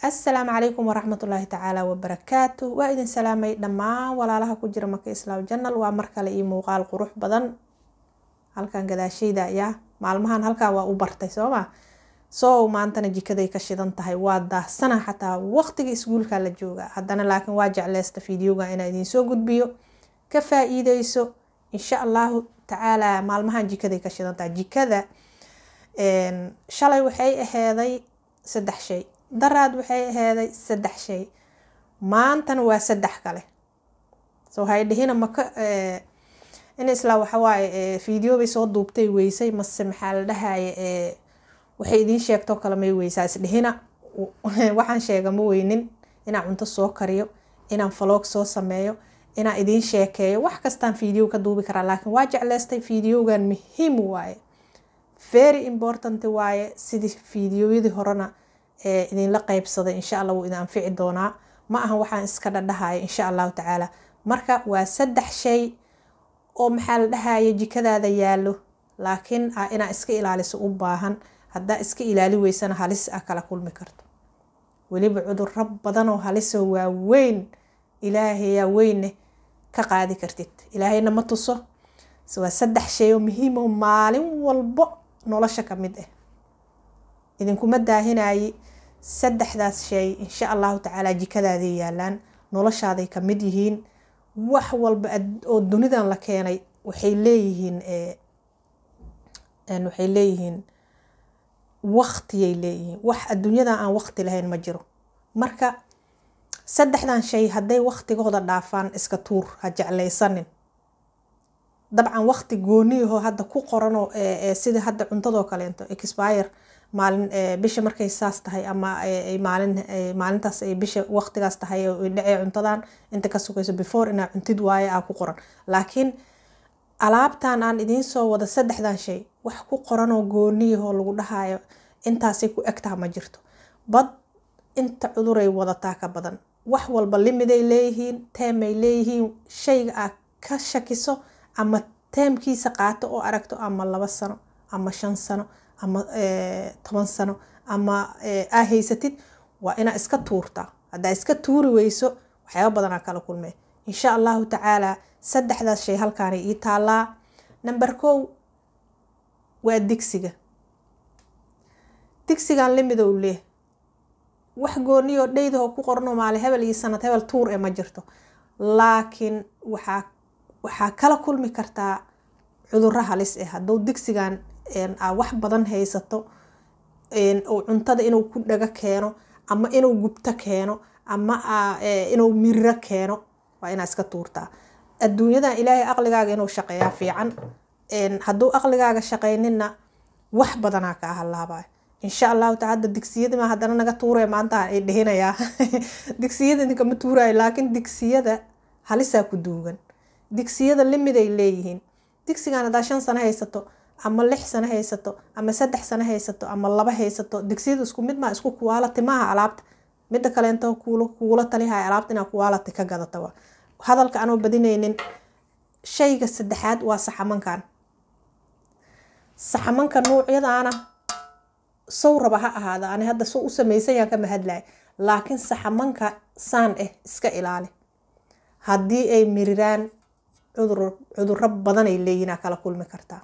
assalaamu calaykum waraxmatullaahi tacaala wabarakaatu waa idin salaamay dhammaan walaalaha ku jira maka islaam janal waa mar kale iyo muuqaal qurux badan halkan gadaasheyda ayaa maalmahan halkaa waa u bartay sooma sow maantana jikaday ka shidan tahay waa daahsana xataa waqtiga iskuulka la jooga haddana laakiin waa jecleysta fideoga inaa idinsoo gudbiyo ka faa-iideyso insha allahu tacaala maalmahan jikaday ka shidan tahay jikada shalay waxay aheeday saddex shay daraad waxay aheeday saddex shay maantana waa saddex kale so waxay dhihina maka eh, in islaa waxawaaye video eh, soo duubtay weysay mase maxaa la dhahaye eh, waxay idiin sheegto kale may weysaa isdhihina waxaan sheega ma weynin inaan cunto soo kariyo inaan vlog soo sameeyo inaan idiin sheekeeyo wax kastaan video ka duubi karaa laakiin waa jecleystay videogan muhiim waaye very important waaye sidii videoyadii horena idinla qaybsaday insha alla wuu idin anfici doonaa ma aha waxaan iska dhadhahaya insha allahu tacaala marka waa saddex shay oo maxaa la dhahaya jikadaada yaallo laakiin a ah, inaa iska ilaaliso u baahan haddaa iska ilaali weysana halis a ah kala kulmi karto weliba cudurro badanoo haliso waaweyn ilaahayaa weyne ka qaadi kartid ilaahayna ma tuso waa saddex shay oo muhiimo maalin walbo nolosha ka mid ah eh. idinkuma daahinayi saddexdaas shay insha allahu tacaala jikadaaday yaalaan noloshaaday ka mid yihiin wax walba oo dunidan la keenay waxay leeyihiin waxay leeyihiin waktiyay leeyihiin wax adduunyada aan wakti lahayn ma jiro marka saddexdan shay hadday waktigooda dhaafaan iska tuur ha jeclaysanin dabcan wakti gooniyaho hadda ku qoranoo sida hadda cuntadoo kaleento expire maalin eh, bisha markay saas tahay ama eh, maalin eh, maalintaas ay bisha waqtigaas tahay dhacee cuntadan inta ka sugayso before inaa cuntid waaye aa ku qoran laakiin alaabtan aan idiin soo wada saddexdan shay wax ku qoranoo gooniyahoo lagu dhahaayo intaasay ku egtaha ma jirto bad inta cuduray wadataa ka badan wax walba limiday leeyihiin teemay leeyihiin shayga aa ka shakiso ama teemkiisa qaato oo aragto ama laba sano ama shan sano ama toban sano ama aa haysatid waa inaa iska tuurta haddaa iska tuuri weyso waxyaaba badanaa kala kulmee insha allahu tacaala saddexdaas shay halkaanay ii taallaa namber kow waa digsiga digsigan lamid leh wax gooniyoo dhaydaho ku qorno maale hebel iyo sanad hebel tuur ee ma jirto laakiin waxaa waxaa kala kulmi kartaa cudurro halis eh hadduu digsigan wax badan haysato oo cuntada inuu ku dhaga keeno ama inuu gubto keeno ama e, inuu miriro keeno waa inaa iska tuurtaa adduunyadan ilaahay aqligaaga inuu shaqeeyaa fiican hadduu aqligaaga shaqaynina wax badanaa ka ahalaabay insha allahu taala hadda digsiyadima haddana naga tuuree maanta ay dhehinayaa digsiyada ninkama tuuraayo laakiin digsiyada halisaa ku duugan digsiyada limid ay leeyihiin digsigan haddaa shan sano haysato ama lix sano haysato ama saddex sano haysato ama laba haysato digsiyada isku mid maa isku kuwaalati maaha alaabta midda kaleento kuula talihay alaabta inaa kuwaalati ka gadata hadalka aanoo badinaynin shayga saddexaad waa saxamankan saxamanka nuucyadaana sow ha ahaada ani hadda soo u samaysan yaan kama hadlahay laakiin saxamanka saan ah iska ilaali haddii ay miriraan cudurro badanay leeyiinaa kala kulmi kartaa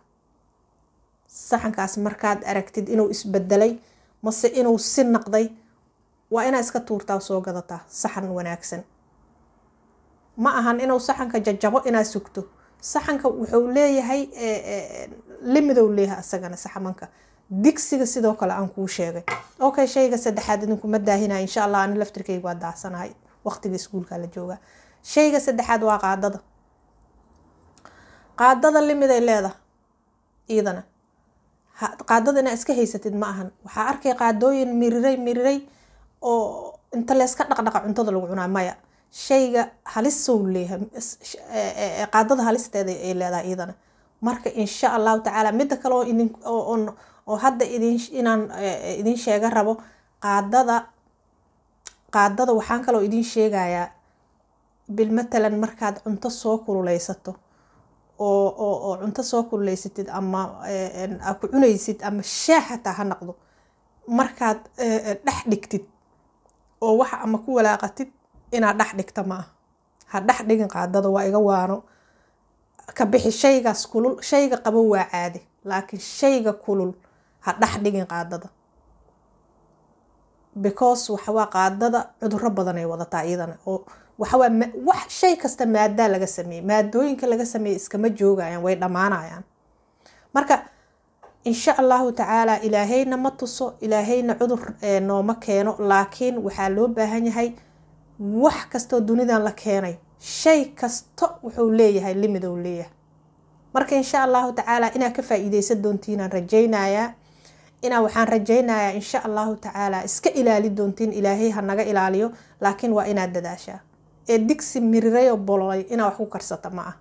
saxankaas markaad aragtid inuu isbedelay mase inuu si naqday waa inaa iska tuurtaa soo gadataa saxan wanaagsan ma ahan inuu saxanka jajabo inaa sugto saxanka wuxuu leeyahay eh, eh, limidow leeyahay isagana saxmanka digsiga sidoo kale aan kuu sheegay okay shayga saddexaad idinkuma daahinaya insha allah ani laftirkeyga waa daasanahay waqtiga iskuulka la joogaa shayga saddexaad waa qaadada qaadada limiday leedahay iidana qaadada inaad iska haysatid ma ahan waxaa arkay qaadooyin miriray miriray oo inta leyska dhaqdhaqa cuntada lagu cunaa maya shayga halisow leeyahay e, e, e, qaadada halisteeda ay leedahay iyadana marka insha allahu tacaala midda kale oo hadda inaan idin sheega rabo qaadada qaadada waxaan kaloo idin sheegayaa bil matalan markaad cunto soo kululeysato oo cunto soo kululeysatid ama eh, aa ku cunaysid ama shaah xataa ha naqdo markaad eh, eh, dhex dhigtid oo wax ama ku walaaqatid inaad dhex dhigta ma ah ha dhex dhigin qaadada waa iga waano ka bixi shaygaas kulul shayga qabo waa caade laakiin shayga kulul ha dhex dhigin qaadada because waxawaa qaadada cuduro badan ay wadataa iyadana oo waxawaa wax shay kasta maadaa laga sameeyey maadooyinka laga sameeyey iskama joogayaan way dhammaanayaan marka insha allahu tacaala ilaahayna ma tuso ilaahayna cudur eh, nooma keeno laakiin waxaa loo baahan yahay wax kastoo dunidan la keenay shay kasto wuxuu leeyahay limid ou leeyahay marka insha allahu tacaala inaa ka faa-iideysa doontiinaan rajaynayaa inaa waxaan rajaynayaa insha allahu tacaala iska ilaali doontiin ilaahay ha naga ilaaliyo laakiin waa inaad dadaashaa ee digsi mirirayoo bololay inaa wax ku karsata ma ah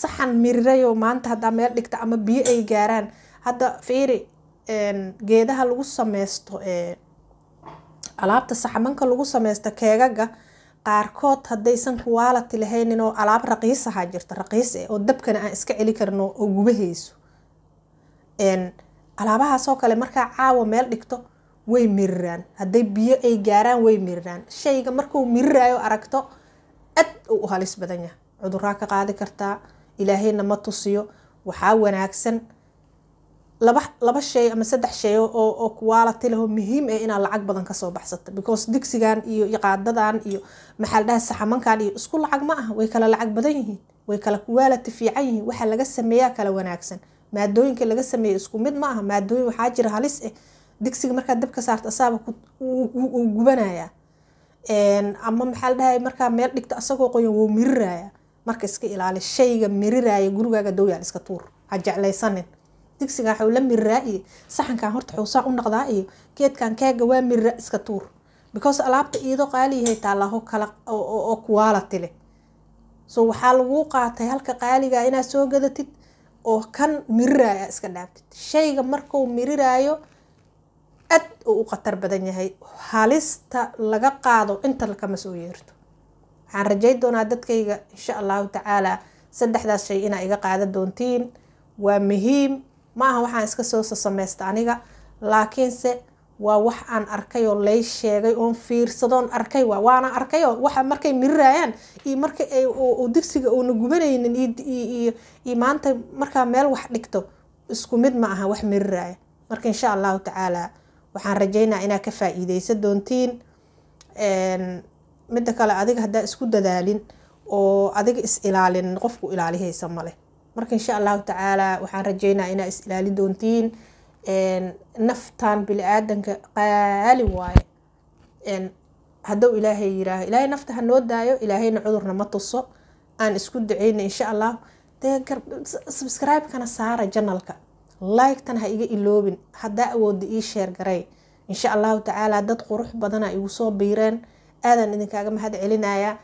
saxan mirirayoo maanta haddaa meel dhigta ama biyo ay gaaraan hadda fiiri geedaha lagu sameysto alaabta saxamanka lagu sameysto keegaga qaarkood haddaysan quality lahaynin oo alaab raqiis ahaa jirta raqiis eh oo dabkana aan iska celi karin oo gubahayso alaabahaasoo kale markaa caawa meel dhigto way miriraan hadday biyo ay gaaraan way miriraan shayga markuu miriraayo aragto ad uu u halis badan yahay cuduraa ka qaadi kartaa ilaahayna ma tusiyo waxaa wanaagsan laba laba shay ama saddex sheyo oo kuwaalati laho muhiim ah eh inaad lacag badan kasoo baxsato because digsigan iyo iqaadadan iyo maxaa dhaha saxamankan iyo isku lacag ma ah way kala lacag badan yihiin way kala kuwaalati fiican yihiin waxaa laga sameeyaa kala wanaagsan maadooyinka laga sameeya isku mid ma aha maadooyin waxaa jira halis eh digsiga markaa dabka saarta asaaba gubanaya ama maxaa la dhahay markaa meel dhigto asagoo qoyan wuu miriraya marka iska ilaali shayga miriraya gurigaaga dowyaal iska tuur ha jeclaysanin digsiga waxau la miriraa iyo saxankan horta xuusaa u noqdaa iyo geedkan keega waa mirira iska tuur because alaabta iidoo qaaliyahay taalaho kala oo quality leh so waxaa laguu qaatay halka qaaliga ah inaad soo gadatid oo kan miriraya iska dhaaftid shayga markuu miriraayo aad uu u khatar badan yahay halista laga qaado inta lakama soo yeerto waxaan rajay doonaa dadkayga insha allahu tacaala saddexdaas shay inaa iga qaadan doontiin waa muhiim ma aha waxaan iska soo sasameysta aniga laakiinse waa wax aan arkay oo lay sheegay oon fiirsadoon arkay waa waana arkay oo waxa markay mirirayaan iyo marka ay digsiga uuna gubanaynin iyo maanta markaa meel wax dhigto isku mid ma aha wax miriraya marka insha allahu tacaalaa waxaan rajaynaa inaad ka faa doontiin midda kale adiga haddaa isku dadaalin oo adiga is ilaalin qofku ilaalihaysa male marka insha allahu tacaala waxaan rajeynaa inaa is ilaali doontiin naftan bili-aadanka qaali waaye haddaw ilaahay yiraaho ilaahay nafta ha noo daayo ilaahayna cudurna ma tuso aan isku duceyna insha allahu dee subscribe-kana saara janalka like ha iga iloobin haddaa awooda ii sheergaray insha allahu tacaala dad qurux badana igu soo biireen aadaan idinkaaga mahad celinayaa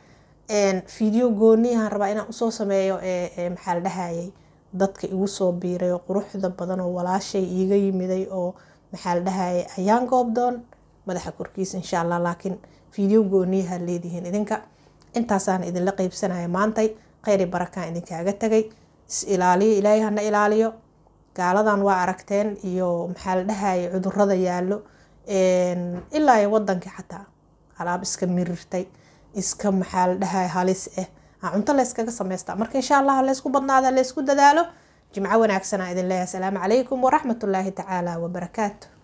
video gooniyahan rabaa inaan usoo sameeyo maxaa la dhahayay dadka igu soo biiray quruxda badan walaashay iiga yimiday oo maxaa ayaan goobdoon madaxa korkiisa insha allah laakiin video gooniyaha leedihiin idinka intaasaan idinla qeybsanaya maantay kheyri barakaan idinkaaga tagay is ilaaliyo ilaahay hana ilaaliyo gaaladan waa aragteen iyo maxaa la dhahayay cudurada yaallo ilaa iyo wadanka xataa alaab iska mirirtay iska maxaa la dhahay halis eh. ah cunto layskaga sameystaa marka insha allah laysku badnaada laysku dadaalo jimco wanaagsana idin leeyahay asalaamu calaykum waraxmat ullaahi tacaala wabarakaatu